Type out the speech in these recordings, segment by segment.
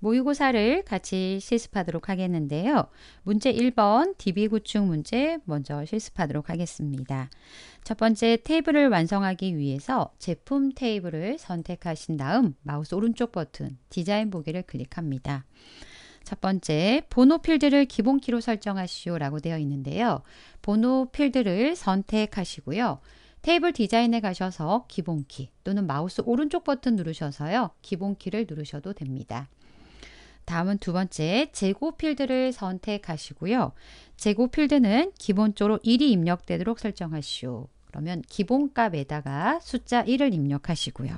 모의고사를 같이 실습하도록 하겠는데요. 문제 1번 DB구축 문제 먼저 실습하도록 하겠습니다. 첫 번째 테이블을 완성하기 위해서 제품 테이블을 선택하신 다음 마우스 오른쪽 버튼 디자인 보기를 클릭합니다. 첫 번째, 번호 필드를 기본키로 설정하시오 라고 되어 있는데요. 번호 필드를 선택하시고요. 테이블 디자인에 가셔서 기본키 또는 마우스 오른쪽 버튼 누르셔서요. 기본키를 누르셔도 됩니다. 다음은 두 번째 재고 필드를 선택하시고요. 재고 필드는 기본적으로 1이 입력되도록 설정하시오. 그러면 기본값에다가 숫자 1을 입력하시고요.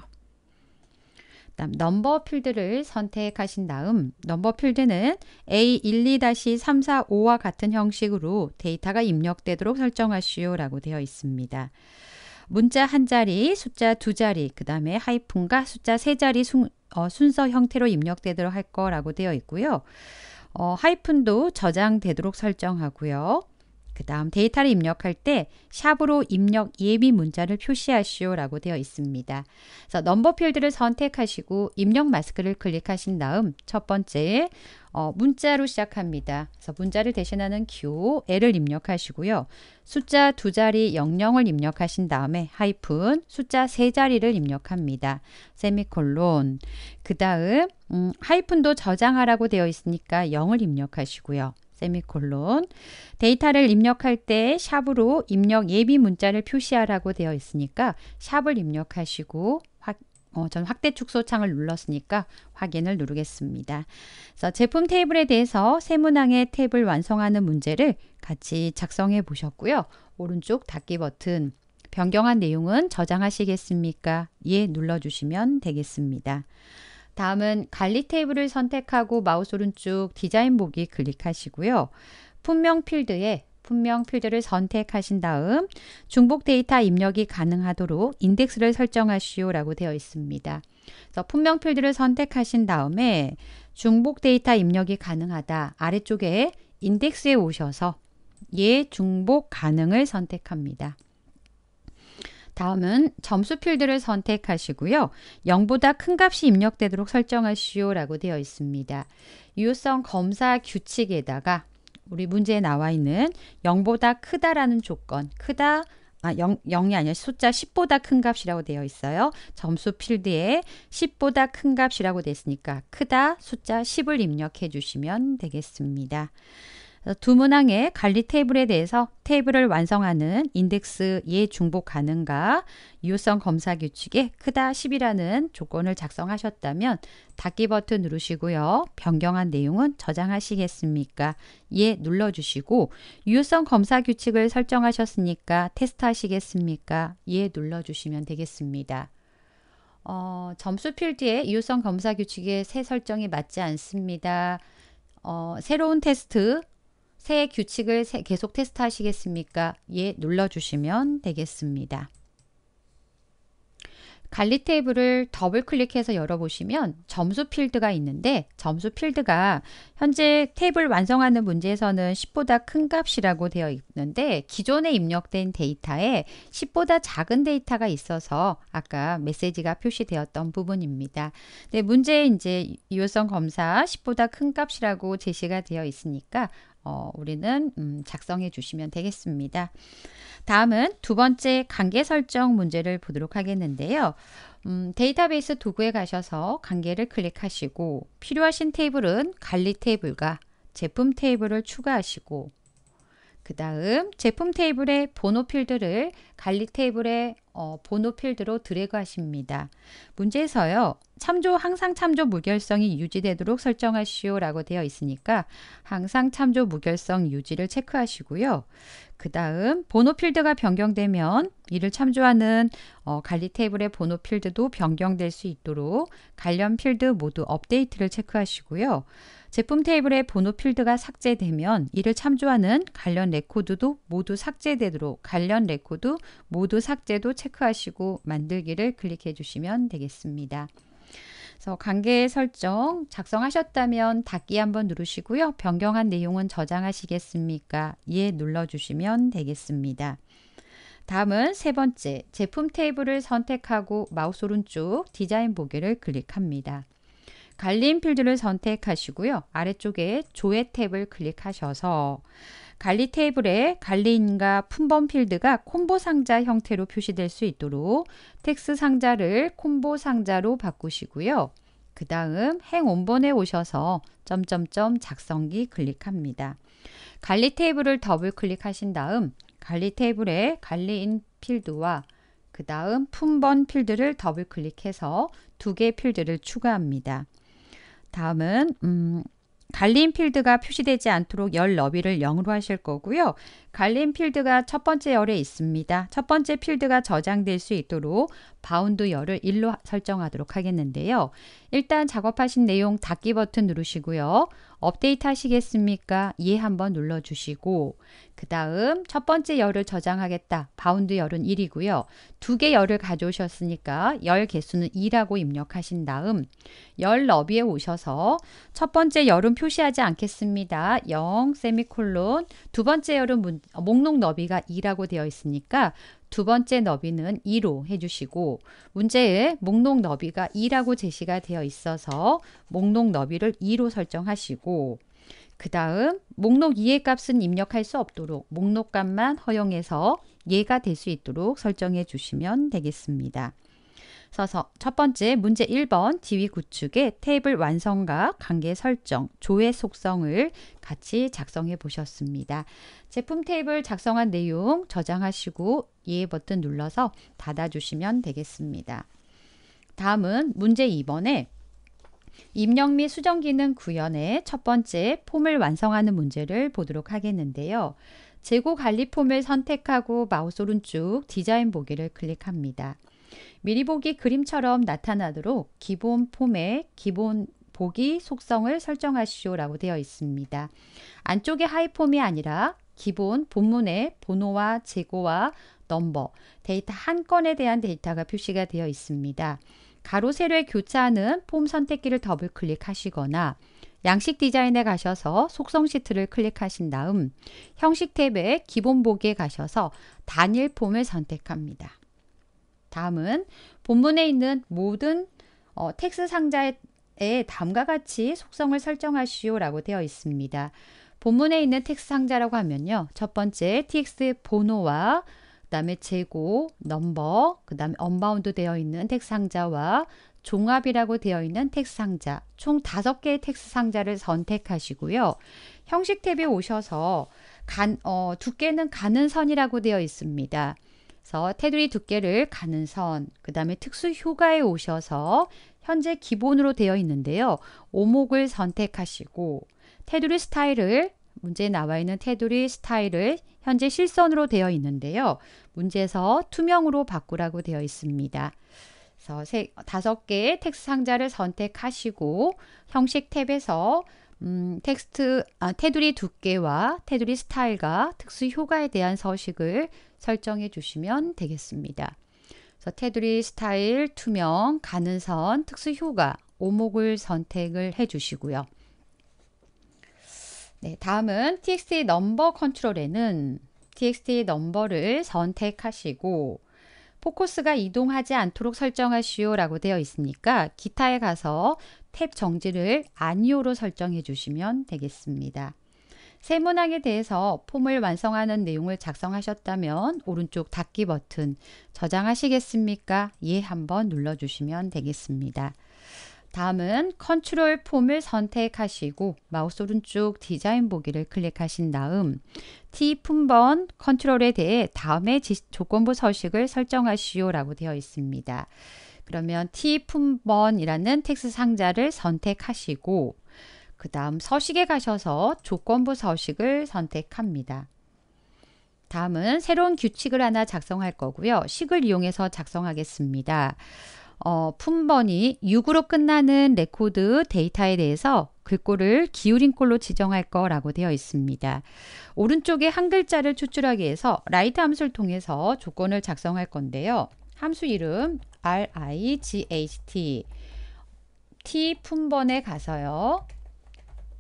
다음 넘버 필드를 선택하신 다음 넘버 필드는 A12-345와 같은 형식으로 데이터가 입력되도록 설정하시오 라고 되어 있습니다. 문자 한 자리, 숫자 두 자리, 그 다음에 하이픈과 숫자 세 자리 어, 순서 형태로 입력되도록 할 거라고 되어 있고요. 어, 하이픈도 저장되도록 설정하고요. 그 다음 데이터를 입력할 때 샵으로 입력 예비 문자를 표시하시오 라고 되어 있습니다. 그래서 넘버 필드를 선택하시고 입력 마스크를 클릭하신 다음 첫 번째 어, 문자로 시작합니다. 그래서 문자를 대신하는 기 L을 입력하시고요. 숫자 두 자리 00을 입력하신 다음에 하이픈 숫자 세 자리를 입력합니다. 세미콜론 그 다음 음, 하이픈도 저장하라고 되어 있으니까 0을 입력하시고요. 세미콜론 데이터를 입력할 때 샵으로 입력 예비 문자를 표시하라고 되어 있으니까 샵을 입력하시고 확, 어, 전 확대 축소 창을 눌렀으니까 확인을 누르겠습니다. 그래서 제품 테이블에 대해서 세문항의 탭을 완성하는 문제를 같이 작성해 보셨고요. 오른쪽 닫기 버튼 변경한 내용은 저장하시겠습니까? 예 눌러주시면 되겠습니다. 다음은 관리 테이블을 선택하고 마우스 오른쪽 디자인 보기 클릭하시고요. 품명 필드에 품명 필드를 선택하신 다음 중복 데이터 입력이 가능하도록 인덱스를 설정하시오 라고 되어 있습니다. 그래서 품명 필드를 선택하신 다음에 중복 데이터 입력이 가능하다 아래쪽에 인덱스에 오셔서 예 중복 가능을 선택합니다. 다음은 점수 필드를 선택하시고요. 0보다 큰 값이 입력되도록 설정하시오 라고 되어 있습니다. 유효성 검사 규칙에다가 우리 문제에 나와 있는 0보다 크다라는 조건, 크다, 아, 0, 0이 아니라 숫자 10보다 큰 값이라고 되어 있어요. 점수 필드에 10보다 큰 값이라고 됐으니까 크다 숫자 10을 입력해 주시면 되겠습니다. 두 문항의 관리 테이블에 대해서 테이블을 완성하는 인덱스 예 중복 가능과 유효성 검사 규칙에 크다 10이라는 조건을 작성하셨다면 닫기 버튼 누르시고요. 변경한 내용은 저장하시겠습니까? 예 눌러주시고 유효성 검사 규칙을 설정하셨으니까 테스트 하시겠습니까? 예 눌러주시면 되겠습니다. 어, 점수 필드에 유효성 검사 규칙의 새 설정이 맞지 않습니다. 어, 새로운 테스트 새 규칙을 계속 테스트 하시겠습니까? 예 눌러주시면 되겠습니다. 관리 테이블을 더블 클릭해서 열어보시면 점수 필드가 있는데 점수 필드가 현재 테이블 완성하는 문제에서는 10보다 큰 값이라고 되어 있는데 기존에 입력된 데이터에 10보다 작은 데이터가 있어서 아까 메시지가 표시되었던 부분입니다. 근 네, 문제에 이제 유효성 검사 10보다 큰 값이라고 제시가 되어 있으니까 어, 우리는 음, 작성해 주시면 되겠습니다. 다음은 두 번째 관계 설정 문제를 보도록 하겠는데요. 음, 데이터베이스 도구에 가셔서 관계를 클릭하시고 필요하신 테이블은 관리 테이블과 제품 테이블을 추가하시고 그 다음 제품 테이블의 번호 필드를 관리 테이블의 어, 번호 필드로 드래그 하십니다. 문제에서요. 참조 항상 참조 무결성이 유지되도록 설정하시오 라고 되어 있으니까 항상 참조 무결성 유지를 체크하시고요. 그 다음 번호 필드가 변경되면 이를 참조하는 어, 관리 테이블의 번호 필드도 변경될 수 있도록 관련 필드 모두 업데이트를 체크하시고요. 제품 테이블의 번호 필드가 삭제되면 이를 참조하는 관련 레코드도 모두 삭제되도록 관련 레코드 모두 삭제도 체크하시고 만들기를 클릭해 주시면 되겠습니다. 그래서 관계 설정 작성하셨다면 닫기 한번 누르시고요. 변경한 내용은 저장하시겠습니까? 예 눌러주시면 되겠습니다. 다음은 세 번째, 제품 테이블을 선택하고 마우스 오른쪽 디자인 보기를 클릭합니다. 갈림 필드를 선택하시고요. 아래쪽에 조회 탭을 클릭하셔서 관리 테이블에 관리인과 품번 필드가 콤보 상자 형태로 표시될 수 있도록 텍스 상자를 콤보 상자로 바꾸시고요. 그 다음 행 원본에 오셔서 점점점 작성기 클릭합니다. 관리 테이블을 더블 클릭하신 다음 관리 테이블에 관리인 필드와 그 다음 품번 필드를 더블 클릭해서 두 개 필드를 추가합니다. 다음은 음, 갈림 필드가 표시되지 않도록 열 너비를 0으로 하실 거고요. 갈림 필드가 첫 번째 열에 있습니다. 첫 번째 필드가 저장될 수 있도록 바운드 열을 1로 설정하도록 하겠는데요. 일단 작업하신 내용 닫기 버튼 누르시고요. 업데이트 하시겠습니까? 예 한번 눌러주시고 그 다음 첫 번째 열을 저장하겠다. 바운드 열은 1이고요. 두 개 열을 가져오셨으니까 열 개수는 2라고 입력하신 다음 열 너비에 오셔서 첫 번째 열은 표시하지 않겠습니다. 0 세미콜론 두 번째 열은 문, 목록 너비가 2라고 되어 있으니까 두 번째 너비는 2로 해주시고 문제에 목록 너비가 2라고 제시가 되어 있어서 목록 너비를 2로 설정하시고 그 다음 목록 2의 값은 입력할 수 없도록 목록 값만 허용해서 예가 될 수 있도록 설정해 주시면 되겠습니다. 써서 첫 번째 문제 1번 지위 구축의 테이블 완성과 관계 설정, 조회 속성을 같이 작성해 보셨습니다. 제품 테이블 작성한 내용 저장하시고 예 버튼 눌러서 닫아주시면 되겠습니다. 다음은 문제 2번에 입력 및 수정 기능 구현의 첫 번째 폼을 완성하는 문제를 보도록 하겠는데요. 재고 관리 폼을 선택하고 마우스 오른쪽 디자인 보기를 클릭합니다. 미리 보기 그림처럼 나타나도록 기본 폼의 기본 보기 속성을 설정하시오라고 되어 있습니다. 안쪽에 하이폼이 아니라 기본 본문의 번호와 재고와 넘버, 데이터 한 건에 대한 데이터가 표시가 되어 있습니다. 가로 세로의 교차하는 폼 선택기를 더블 클릭하시거나 양식 디자인에 가셔서 속성 시트를 클릭하신 다음 형식 탭의 기본 보기에 가셔서 단일 폼을 선택합니다. 다음은 본문에 있는 모든 어, 텍스 상자에 다음과 같이 속성을 설정하시오 라고 되어 있습니다. 본문에 있는 텍스 상자라고 하면요. 첫 번째 tx 번호와 그 다음에 재고, 넘버, 그 다음에 언바운드 되어 있는 텍스 상자와 종합이라고 되어 있는 텍스 상자 총 다섯 개의 텍스 상자를 선택하시고요. 형식 탭에 오셔서 간, 어, 두께는 가는 선이라고 되어 있습니다. 그래서 테두리 두께를 가는 선, 그 다음에 특수 효과에 오셔서 현재 기본으로 되어 있는데요. 오목을 선택하시고 테두리 스타일을 문제에 나와 있는 테두리 스타일을 현재 실선으로 되어 있는데요. 문제에서 투명으로 바꾸라고 되어 있습니다. 그래서 세, 다섯 개의 텍스 상자를 선택하시고 형식 탭에서 음, 텍스트 아, 테두리 두께와 테두리 스타일과 특수 효과에 대한 서식을 설정해 주시면 되겠습니다. 그래서 테두리 스타일, 투명, 가는 선, 특수 효과, 오목을 선택을 해 주시고요. 네, 다음은 txt 넘버 컨트롤에는 txt 넘버를 선택하시고 포커스가 이동하지 않도록 설정하시오 라고 되어 있으니까 기타에 가서 탭 정지를 아니오로 설정해 주시면 되겠습니다. 세문항에 대해서 폼을 완성하는 내용을 작성하셨다면 오른쪽 닫기 버튼 저장하시겠습니까? 예 한번 눌러주시면 되겠습니다. 다음은 컨트롤 폼을 선택하시고 마우스 오른쪽 디자인 보기를 클릭하신 다음 T 품번 컨트롤에 대해 다음에 조건부 서식을 설정하시오 라고 되어 있습니다. 그러면 T 품번이라는 텍스 상자를 선택하시고 그 다음 서식에 가셔서 조건부 서식을 선택합니다. 다음은 새로운 규칙을 하나 작성할 거고요. 식을 이용해서 작성하겠습니다. 어, 품번이 6으로 끝나는 레코드 데이터에 대해서 글꼴을 기울인 꼴로 지정할 거라고 되어 있습니다. 오른쪽에 한 글자를 추출하기 위해서 라이트 함수를 통해서 조건을 작성할 건데요. 함수 이름 RIGHT T 품번에 가서요.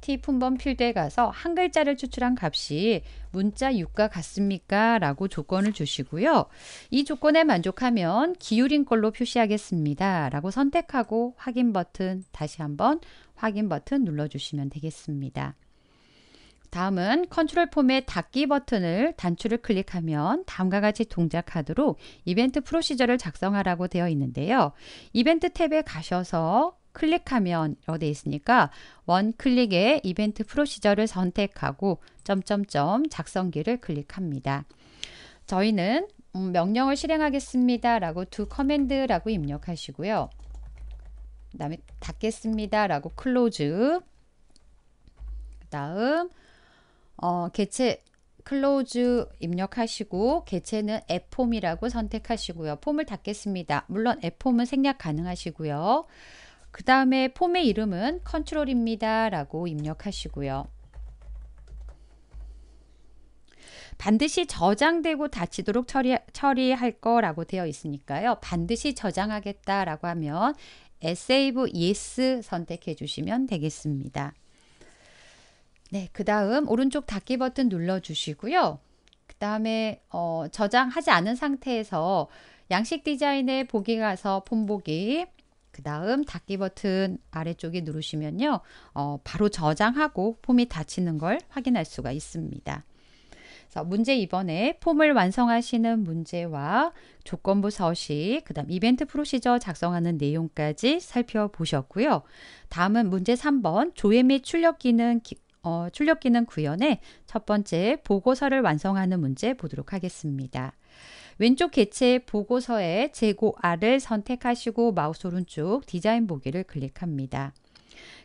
T 품번 필드에 가서 한 글자를 추출한 값이 문자 6과 같습니까? 라고 조건을 주시고요. 이 조건에 만족하면 기울인 걸로 표시하겠습니다. 라고 선택하고 확인 버튼 다시 한번 확인 버튼 눌러주시면 되겠습니다. 다음은 컨트롤 폼의 닫기 버튼을 단추를 클릭하면 다음과 같이 동작하도록 이벤트 프로시저를 작성하라고 되어 있는데요. 이벤트 탭에 가셔서 클릭하면 이렇게 되어 있으니까 원 클릭에 이벤트 프로시저를 선택하고 점점점 작성기를 클릭합니다. 저희는 음, 명령을 실행하겠습니다 라고 두 커맨드라고 입력하시고요. 그 다음에 닫겠습니다 라고 클로즈 그 다음 어, 개체 클로즈 입력하시고 개체는 앱폼이라고 선택하시고요. 폼을 닫겠습니다. 물론 앱폼은 생략 가능하시고요. 그 다음에 폼의 이름은 컨트롤입니다. 라고 입력하시고요. 반드시 저장되고 닫히도록 처리, 처리할 거라고 되어 있으니까요. 반드시 저장하겠다라고 하면 save yes 선택해 주시면 되겠습니다. 네, 그 다음 오른쪽 닫기 버튼 눌러주시고요. 그 다음에 어, 저장하지 않은 상태에서 양식 디자인에 보기 가서 폰 보기 그 다음 닫기 버튼 아래쪽에 누르시면요. 어, 바로 저장하고 폼이 닫히는 걸 확인할 수가 있습니다. 문제 2번에 폼을 완성하시는 문제와 조건부 서식, 그 다음 이벤트 프로시저 작성하는 내용까지 살펴보셨고요. 다음은 문제 3번 조회 및 출력 기능 기, 어, 출력 기능 구현에첫 번째 보고서를 완성하는 문제 보도록 하겠습니다. 왼쪽 개체 보고서의 재고 R을 선택하시고 마우스 오른쪽 디자인 보기를 클릭합니다.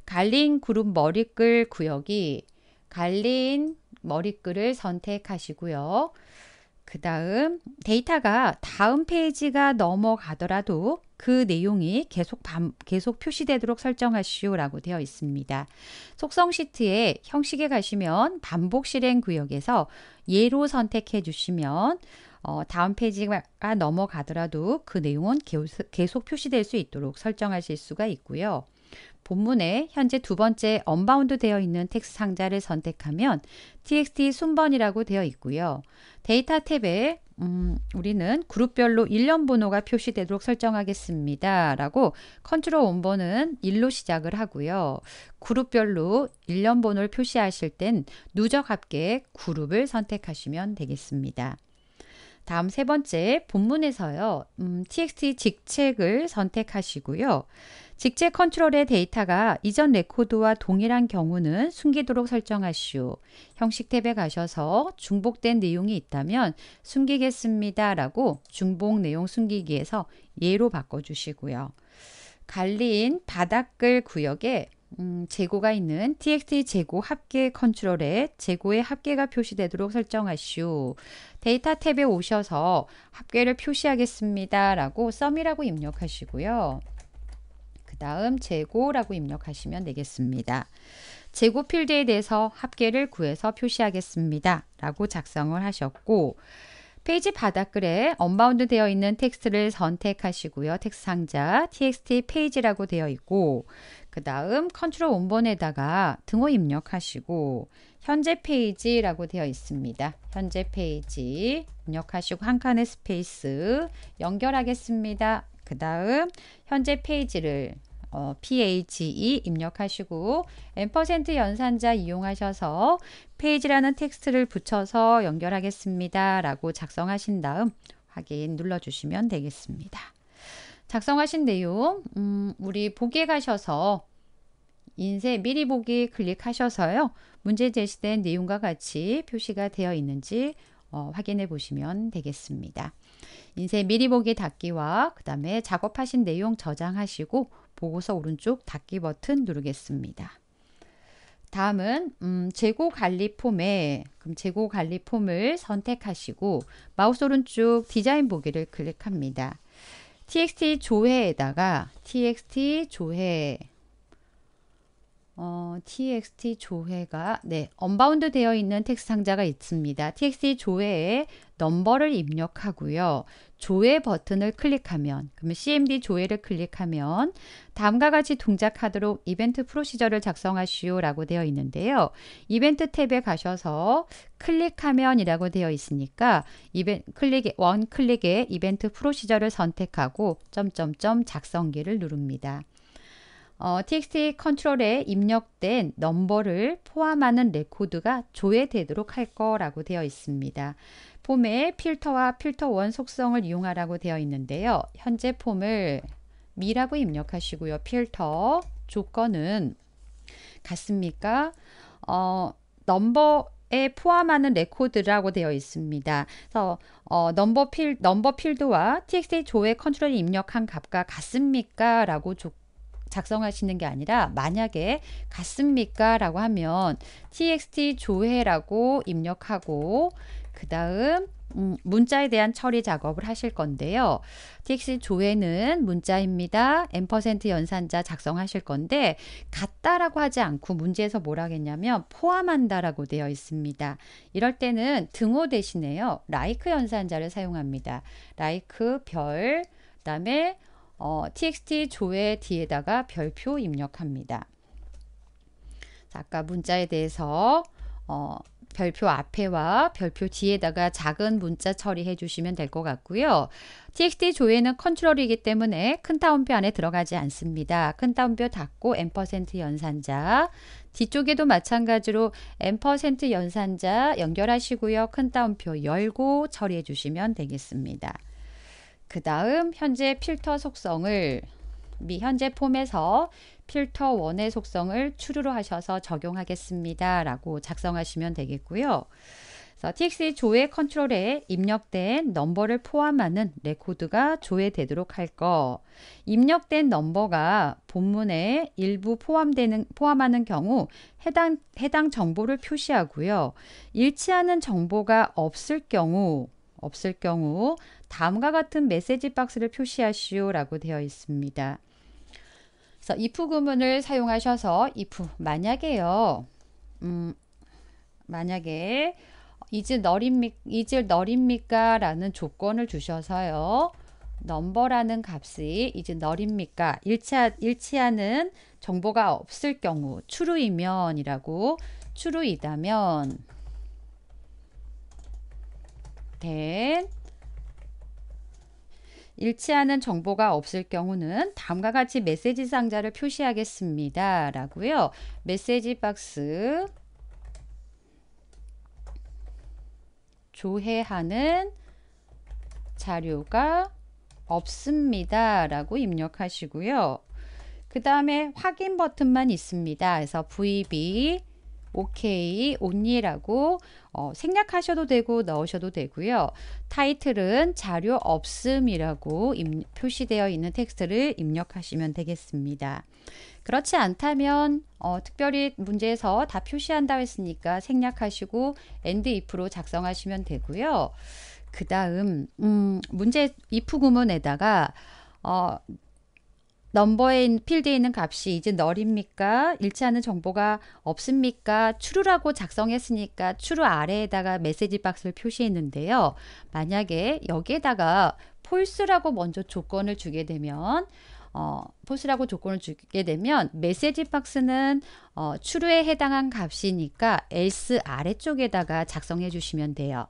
갈린 그룹 머리글 구역이 갈린 머리글을 선택하시고요. 그 다음 데이터가 다음 페이지가 넘어가더라도 그 내용이 계속 반, 계속 표시되도록 설정하시오라고 되어 있습니다. 속성 시트의 형식에 가시면 반복 실행 구역에서 예로 선택해 주시면 어, 다음 페이지가 넘어가더라도 그 내용은 계속, 계속 표시될 수 있도록 설정하실 수가 있고요. 본문에 현재 두 번째 언바운드 되어 있는 텍스트 상자를 선택하면 txt 순번이라고 되어 있고요. 데이터 탭에 음, 우리는 그룹별로 일련 번호가 표시되도록 설정하겠습니다. 라고 컨트롤 원번은 1로 시작을 하고요. 그룹별로 일련 번호를 표시하실 땐 누적 합계 그룹을 선택하시면 되겠습니다. 다음 세 번째 본문에서요. 음, txt 직책을 선택하시고요. 직제 컨트롤의 데이터가 이전 레코드와 동일한 경우는 숨기도록 설정하시오. 형식 탭에 가셔서 중복된 내용이 있다면 숨기겠습니다 라고 중복 내용 숨기기에서 예로 바꿔주시고요. 갈린 바닥글 구역에 음, 재고가 있는 txt 재고 합계 컨트롤에 재고의 합계가 표시되도록 설정하시오. 데이터 탭에 오셔서 합계를 표시하겠습니다 라고 썸이라고 입력하시고요. 그 다음 재고라고 입력하시면 되겠습니다. 재고 필드에 대해서 합계를 구해서 표시하겠습니다. 라고 작성을 하셨고 페이지 바닥글에 언바운드 되어 있는 텍스트를 선택하시고요. 텍스트 상자 txt 페이지라고 되어 있고 그 다음 컨트롤 원본에다가 등호 입력하시고 현재 페이지라고 되어 있습니다. 현재 페이지 입력하시고 한 칸의 스페이스 연결하겠습니다. 그 다음 현재 페이지를 어, PHE 입력하시고 n% 연산자 이용하셔서 페이지라는 텍스트를 붙여서 연결하겠습니다. 라고 작성하신 다음 확인 눌러주시면 되겠습니다. 작성하신 내용 음, 우리 보기에 가셔서 인쇄 미리 보기 클릭하셔서요. 문제 제시된 내용과 같이 표시가 되어 있는지 어, 확인해 보시면 되겠습니다. 인쇄 미리 보기 닫기와 그 다음에 작업하신 내용 저장하시고 보고서 오른쪽 닫기 버튼 누르겠습니다. 다음은 음, 재고 관리 폼에 그럼 재고 관리 폼을 선택하시고 마우스 오른쪽 디자인 보기를 클릭합니다. txt 조회에다가 txt 조회 어, txt 조회가 네 언바운드 되어 있는 텍스트 상자가 있습니다. txt 조회에 넘버를 입력하고요. 조회 버튼을 클릭하면 그러면 CMD 조회를 클릭하면 다음과 같이 동작하도록 이벤트 프로시저를 작성하시오 라고 되어 있는데요. 이벤트 탭에 가셔서 클릭하면 이라고 되어 있으니까 이벤, 클릭원 클릭에 이벤트 프로시저를 선택하고 점점점 작성기를 누릅니다. 어, txt 컨트롤에 입력된 넘버를 포함하는 레코드가 조회되도록 할 거라고 되어 있습니다. 폼에 필터와 필터 원 속성을 이용하라고 되어 있는데요. 현재 폼을 미라고 입력하시고요. 필터 조건은 같습니까? 어, 넘버 에 포함하는 레코드라고 되어 있습니다. 그래서 어, 넘버 필 넘버 필드와 txt 조의 컨트롤에 입력한 값과 같습니까라고 조, 작성하시는 게 아니라 만약에 같습니까라고 하면 txt 조회라고 입력하고 그 다음 음, 문자에 대한 처리 작업을 하실 건데요. TX 조회는 문자입니다. 엠 연산자 작성하실 건데 같다라고 하지 않고 문제에서 뭘 하겠냐면 포함한다라고 되어 있습니다. 이럴 때는 등호 대신에요. like 연산자를 사용합니다. like, 별 그다음에 어, txt 조회 뒤에다가 별표 입력합니다. 자, 아까 문자에 대해서 어, 별표 앞에와 별표 뒤에다가 작은 문자 처리해 주시면 될 것 같고요. txt 조회는 컨트롤이기 때문에 큰 따옴표 안에 들어가지 않습니다. 큰 따옴표 닫고 n% 연산자 뒤쪽에도 마찬가지로 n% 연산자 연결하시고요. 큰 따옴표 열고 처리해 주시면 되겠습니다. 그 다음 현재 필터 속성을 미 현재 폼에서 필터 원의 속성을 true로 하셔서 적용하겠습니다. 라고 작성하시면 되겠고요. 그래서 t x 조회 컨트롤에 입력된 넘버를 포함하는 레코드가 조회되도록 할 거. 입력된 넘버가 본문에 일부 포함되는 포함하는 경우 해당 해당 정보를 표시하고요. 일치하는 정보가 없을 경우 없을 경우 다음과 같은 메시지 박스를 표시하시오라고 되어 있습니다. 그래서 if 구문을 사용하셔서 if 만약에요. 음, 만약에 이제 너립니 이제 너립니까? 라는 조건을 주셔서요. 넘버라는 값이 이제 너립니까? 일치 일치하는 정보가 없을 경우 추루이면이라고 추루이다면 된 일치하는 정보가 없을 경우는 다음과 같이 메시지 상자를 표시하겠습니다. 라고요. 메시지 박스 조회하는 자료가 없습니다. 라고 입력하시고요. 그 다음에 확인 버튼만 있습니다. 그래서 VB 오케이 온니라고 어, 생략하셔도 되고 넣으셔도 되고요. 타이틀은 자료 없음이라고 임, 표시되어 있는 텍스트를 입력하시면 되겠습니다. 그렇지 않다면 어, 특별히 문제에서 다 표시한다고 했으니까 생략하시고 and if로 작성하시면 되고요. 그 다음 음, 문제 if 구문에다가 어, 넘버에 필드에 있는 값이 이제 널입니까? 일치하는 정보가 없습니까? 추루라고 작성했으니까 추루 아래에다가 메시지 박스를 표시했는데요. 만약에 여기에다가 폴스라고 먼저 조건을 주게 되면 어, 폴스라고 조건을 주게 되면 메시지 박스는 어, 추루에 해당한 값이니까 else 아래쪽에다가 작성해 주시면 돼요.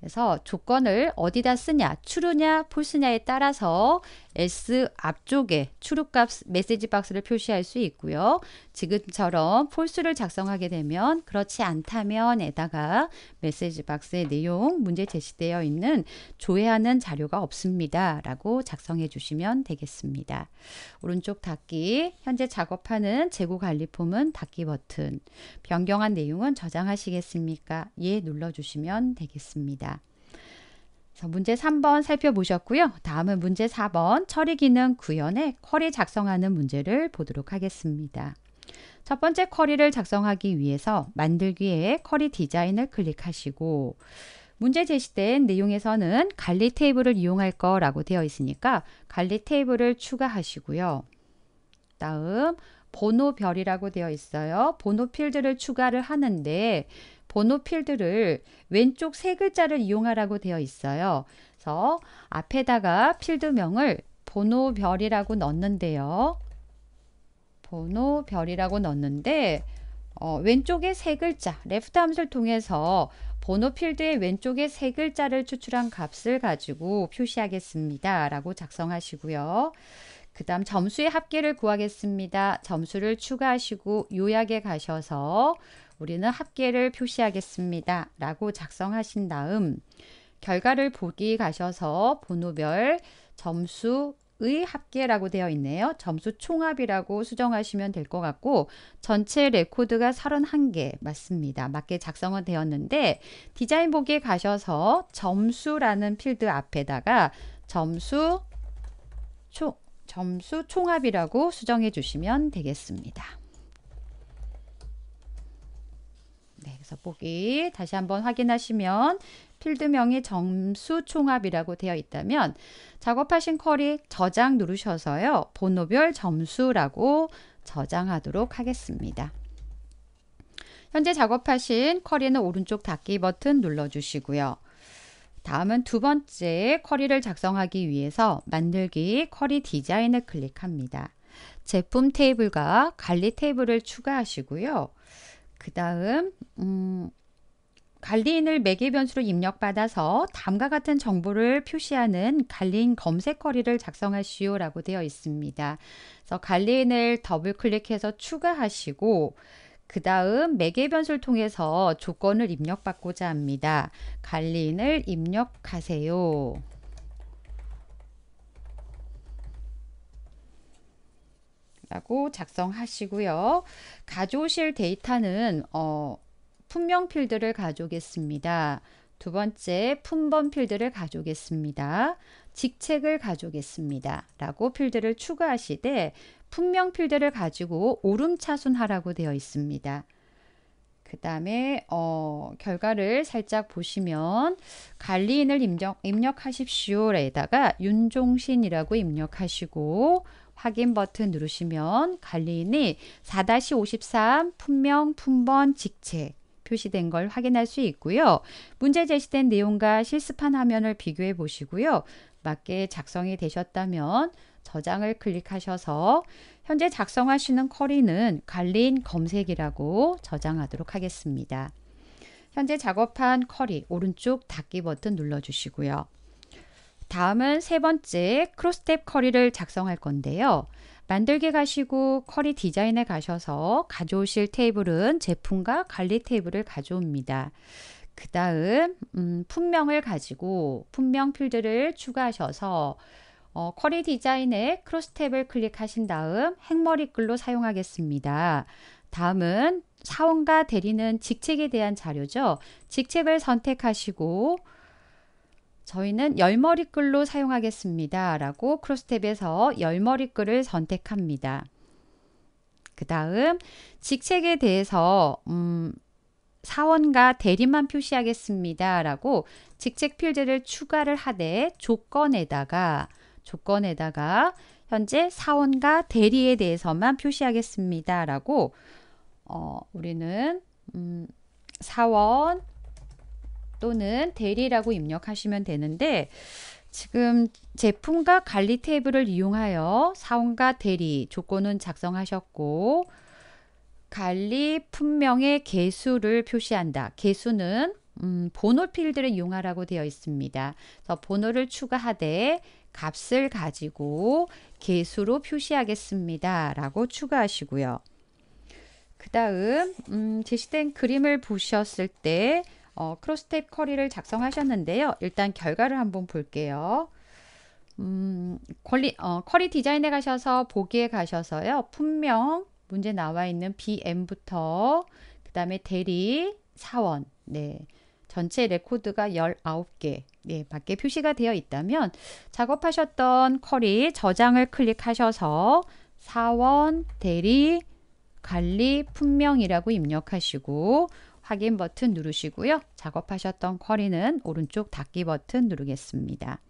그래서 조건을 어디다 쓰냐, 추르냐, 폴스냐에 따라서 S 앞쪽에 추루값 메시지 박스를 표시할 수 있고요. 지금처럼 폴스를 작성하게 되면 그렇지 않다면에다가 메시지 박스의 내용, 문제 제시되어 있는 조회하는 자료가 없습니다. 라고 작성해 주시면 되겠습니다. 오른쪽 닫기, 현재 작업하는 재고 관리 폼은 닫기 버튼, 변경한 내용은 저장하시겠습니까? 예 눌러주시면 되겠습니다. 문제 3번 살펴보셨고요. 다음은 문제 4번 처리 기능 구현에 쿼리 작성하는 문제를 보도록 하겠습니다. 첫 번째 쿼리를 작성하기 위해서 만들기에 쿼리 디자인을 클릭하시고 문제 제시된 내용에서는 관리 테이블을 이용할 거라고 되어 있으니까 관리 테이블을 추가하시고요. 다음 번호별이라고 되어 있어요. 번호 필드를 추가를 하는데 번호 필드를 왼쪽 세 글자를 이용하라고 되어 있어요. 그래서 앞에다가 필드명을 번호별이라고 넣는데요. 번호별이라고 넣는데 어, 왼쪽에 세 글자, 레프트 함수를 통해서 번호 필드의 왼쪽에 세 글자를 추출한 값을 가지고 표시하겠습니다. 라고 작성하시고요. 그 다음 점수의 합계를 구하겠습니다. 점수를 추가하시고 요약에 가셔서 우리는 합계를 표시하겠습니다. 라고 작성하신 다음 결과를 보기 가셔서 번호별 점수 의 합계라고 되어 있네요. 점수 총합이라고 수정하시면 될 것 같고 전체 레코드가 31개 맞습니다. 맞게 작성은 되었는데 디자인 보기에 가셔서 점수라는 필드 앞에다가 점수 총 점수 총합이라고 수정해 주시면 되겠습니다. 네, 그래서 보기 다시 한번 확인하시면 필드명이 점수 총합이라고 되어 있다면 작업하신 쿼리 저장 누르셔서요. 번호별 점수라고 저장하도록 하겠습니다. 현재 작업하신 쿼리는 오른쪽 닫기 버튼 눌러주시고요. 다음은 두 번째 쿼리를 작성하기 위해서 만들기 쿼리 디자인을 클릭합니다. 제품 테이블과 관리 테이블을 추가하시고요. 그 다음 음, 갈리인을 매개 변수로 입력받아서 다음과 같은 정보를 표시하는 갈리인 검색거리를 작성하시오 라고 되어 있습니다. 그래서 갈리인을 더블 클릭해서 추가하시고 그 다음 매개 변수를 통해서 조건을 입력받고자 합니다. 갈리인을 입력하세요. 라고 작성하시고요. 가져오실 데이터는 어, 품명 필드를 가져오겠습니다. 두 번째 품번 필드를 가져오겠습니다. 직책을 가져오겠습니다. 라고 필드를 추가하시되 품명 필드를 가지고 오름차순하라고 되어 있습니다. 그 다음에 어, 결과를 살짝 보시면 관리인을 입력, 입력하십시오 라 에다가 윤종신이라고 입력하시고 확인 버튼 누르시면 관리인이 4-53 품명, 품번, 직책 표시된 걸 확인할 수 있고요. 문제 제시된 내용과 실습한 화면을 비교해 보시고요. 맞게 작성이 되셨다면 저장을 클릭하셔서 현재 작성하시는 쿼리는 관리인 검색이라고 저장하도록 하겠습니다. 현재 작업한 쿼리 오른쪽 닫기 버튼 눌러주시고요. 다음은 세 번째 크로스텝 커리를 작성할 건데요. 만들기 가시고 커리 디자인에 가셔서 가져오실 테이블은 제품과 관리 테이블을 가져옵니다. 그 다음 음, 품명을 가지고 품명 필드를 추가하셔서 어, 커리 디자인의 크로스탭을 클릭하신 다음 행머리글로 사용하겠습니다. 다음은 사원과 대리는 직책에 대한 자료죠. 직책을 선택하시고 저희는 열머리글로 사용하겠습니다. 라고 크로스탭에서 열머리글을 선택합니다. 그 다음 직책에 대해서 음, 사원과 대리만 표시하겠습니다. 라고 직책 필드를 추가를 하되 조건에다가 조건에다가 현재 사원과 대리에 대해서만 표시하겠습니다. 라고 어, 우리는 음, 사원, 또는 대리라고 입력하시면 되는데 지금 제품과 관리 테이블을 이용하여 사원과 대리 조건은 작성하셨고 관리 품명의 개수를 표시한다. 개수는 음, 번호 필드를 이용하라고 되어 있습니다. 그래서 번호를 추가하되 값을 가지고 개수로 표시하겠습니다. 라고 추가하시고요. 그 다음 음, 제시된 그림을 보셨을 때 어, 크로스텝 커리를 작성하셨는데요. 일단 결과를 한번 볼게요. 음, 퀄리, 어, 커리 디자인에 가셔서 보기에 가셔서요. 분명 문제 나와 있는 BM부터 그 다음에 대리, 사원, 네. 전체 레코드가 19개 네, 밖에 표시가 되어 있다면 작업하셨던 쿼리 저장을 클릭하셔서 사원, 대리, 관리, 품명이라고 입력하시고 확인 버튼 누르시고요. 작업하셨던 쿼리는 오른쪽 닫기 버튼 누르겠습니다.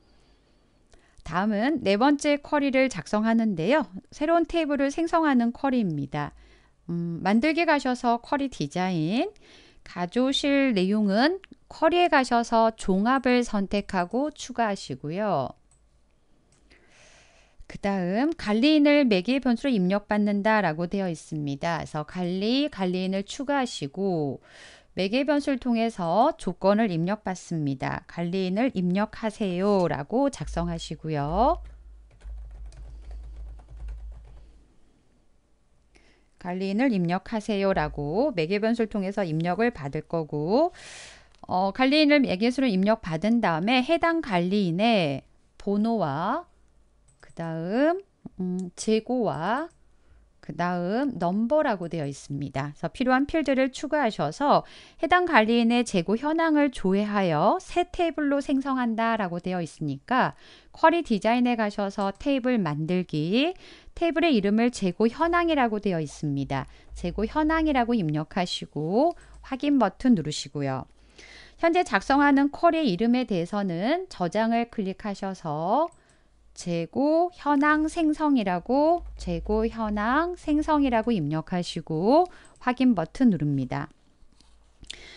다음은 네 번째 쿼리를 작성하는데요. 새로운 테이블을 생성하는 쿼리입니다. 음, 만들기 가셔서 쿼리 디자인, 가져오실 내용은 쿼리에 가셔서 종합을 선택하고 추가하시고요. 그 다음 갈리인을 매개의 변수로 입력받는다라고 되어 있습니다. 그래서 갈리, 갈리인을 추가하시고 매개 변수를 통해서 조건을 입력받습니다. 관리인을 입력하세요 라고 작성하시고요. 관리인을 입력하세요 라고 매개 변수를 통해서 입력을 받을 거고 어, 관리인을 매개수로 입력받은 다음에 해당 관리인의 번호와 다음 음, 재고와 그 다음 넘버라고 되어 있습니다. 그래서 필요한 필드를 추가하셔서 해당 관리인의 재고 현황을 조회하여 새 테이블로 생성한다 라고 되어 있으니까 쿼리 디자인에 가셔서 테이블 만들기 테이블의 이름을 재고 현황이라고 되어 있습니다. 재고 현황이라고 입력하시고 확인 버튼 누르시고요. 현재 작성하는 쿼리 의 이름에 대해서는 저장을 클릭하셔서 재고 현황 생성이라고 재고 현황 생성이라고 입력하시고 확인 버튼 누릅니다.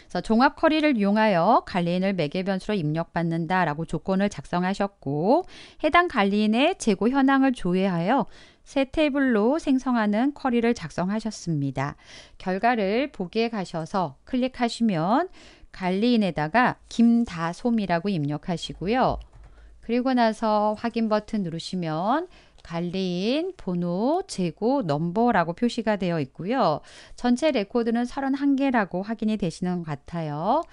그래서 종합 쿼리를 이용하여 관리인을 매개 변수로 입력받는다라고 조건을 작성하셨고 해당 관리인의 재고 현황을 조회하여 새 테이블로 생성하는 쿼리를 작성하셨습니다. 결과를 보기에 가셔서 클릭하시면 관리인에다가 김다솜이라고 입력하시고요. 그리고 나서 확인 버튼 누르시면 관리인, 번호, 재고, 넘버라고 표시가 되어 있고요. 전체 레코드는 31개라고 확인이 되시는 것 같아요.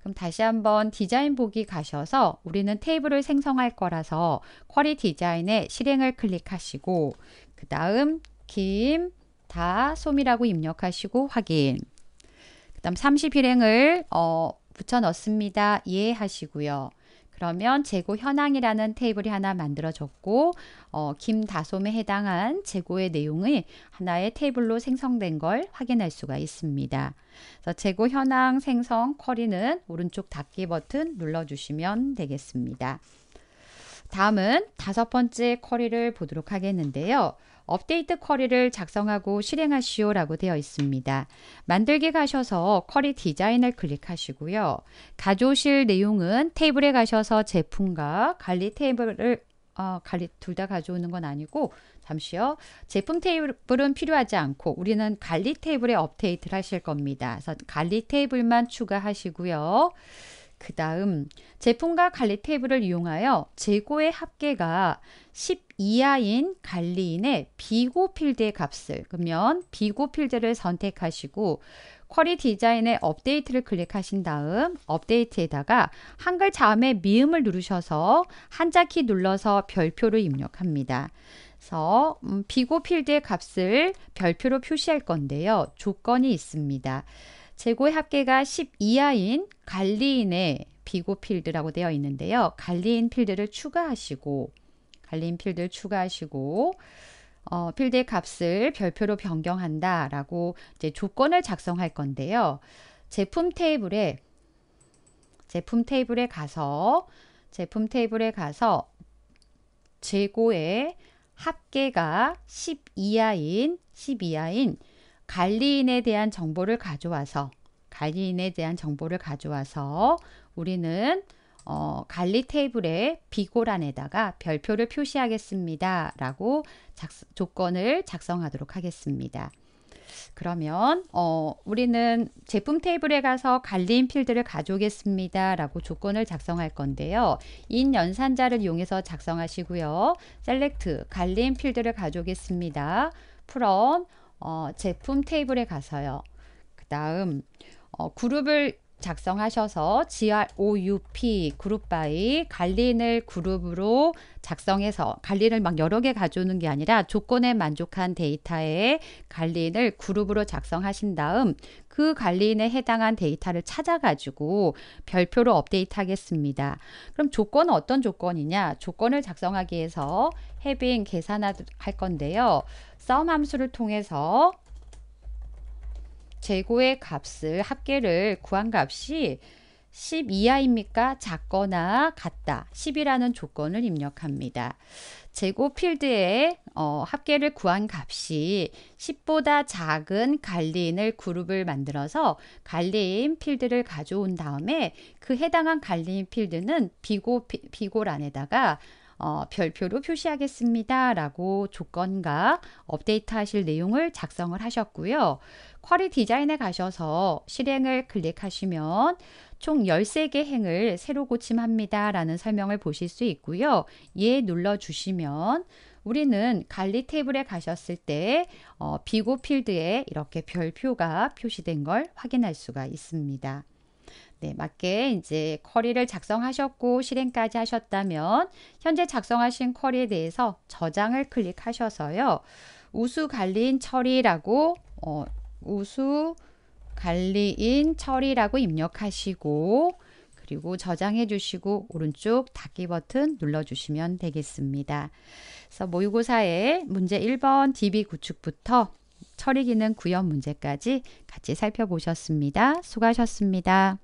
그럼 다시 한번 디자인 보기 가셔서 우리는 테이블을 생성할 거라서 쿼리 디자인에 실행을 클릭하시고 그 다음 김, 다, 솜이라고 입력하시고 확인 그 다음 30 일행을 어, 붙여 넣습니다. 예 하시고요. 그러면 재고 현황이라는 테이블이 하나 만들어졌고 어, 김다솜에 해당한 재고의 내용이 하나의 테이블로 생성된 걸 확인할 수가 있습니다. 그래서 재고 현황 생성 쿼리는 오른쪽 닫기 버튼 눌러주시면 되겠습니다. 다음은 다섯 번째 쿼리를 보도록 하겠는데요. 업데이트 쿼리를 작성하고 실행하시오 라고 되어 있습니다. 만들기 가셔서 쿼리 디자인을 클릭하시고요. 가져오실 내용은 테이블에 가셔서 제품과 관리 테이블을 어, 관리 둘 다 가져오는 건 아니고 잠시요. 제품 테이블은 필요하지 않고 우리는 관리 테이블에 업데이트를 하실 겁니다. 그래서 관리 테이블만 추가하시고요. 그 다음 제품과 관리 테이블을 이용하여 재고의 합계가 10 이하인 관리인의 비고 필드의 값을 그러면 비고 필드를 선택하시고 쿼리 디자인의 업데이트를 클릭하신 다음 업데이트에다가 한글 자음의 미음을 누르셔서 한자키 눌러서 별표를 입력합니다. 그래서 음, 비고 필드의 값을 별표로 표시할 건데요. 조건이 있습니다. 재고의 합계가 1이하인 갈리인의 비고 필드라고 되어 있는데요. 갈리인 필드를 추가하시고 갈리인 필드를 추가하시고 어, 필드의 값을 별표로 변경한다라고 이제 조건을 작성할 건데요. 제품 테이블에 제품 테이블에 가서 제품 테이블에 가서 재고의 합계가 1이하인1이하인 관리인에 대한 정보를 가져와서 관리인에 대한 정보를 가져와서 우리는 어, 관리 테이블에 비고란에다가 별표를 표시하겠습니다. 라고 작성, 조건을 작성하도록 하겠습니다. 그러면 어, 우리는 제품 테이블에 가서 관리인 필드를 가져오겠습니다. 라고 조건을 작성할 건데요. 인 연산자를 이용해서 작성하시고요. 셀렉트 관리인 필드를 가져오겠습니다. 프롬 어, 제품 테이블에 가서요. 그 다음 어, 그룹을 작성하셔서 GROUP 그룹 바이 갈린을 그룹으로 작성해서 갈린을 막 여러 개 가져오는 게 아니라 조건에 만족한 데이터에 갈린을 그룹으로 작성하신 다음 그 관리인에 해당한 데이터를 찾아가지고 별표로 업데이트 하겠습니다. 그럼 조건은 어떤 조건이냐? 조건을 작성하기 위해서 해빙 계산할 건데요. 썸 함수를 통해서 재고의 값을 합계를 구한 값이 10 이하입니까? 작거나 같다. 10이라는 조건을 입력합니다. 재고 필드에 어, 합계를 구한 값이 10보다 작은 갈린을 그룹을 만들어서 갈린 필드를 가져온 다음에 그 해당한 갈린 필드는 비고, 비고란에다가 어, 별표로 표시하겠습니다. 라고 조건과 업데이트 하실 내용을 작성을 하셨고요. 쿼리 디자인에 가셔서 실행을 클릭하시면 총 13개 행을 새로 고침합니다. 라는 설명을 보실 수 있고요. 예 눌러주시면 우리는 관리 테이블에 가셨을 때 어, 비고 필드에 이렇게 별표가 표시된 걸 확인할 수가 있습니다. 네, 맞게 이제 쿼리를 작성하셨고 실행까지 하셨다면 현재 작성하신 쿼리에 대해서 저장을 클릭하셔서요. 우수 관리인 처리라고 어, 우수 관리인 처리라고 입력하시고 그리고 저장해 주시고 오른쪽 닫기 버튼 눌러 주시면 되겠습니다. 그래서 모의고사의 문제 1번 DB 구축부터 처리 기능 구현 문제까지 같이 살펴보셨습니다. 수고하셨습니다.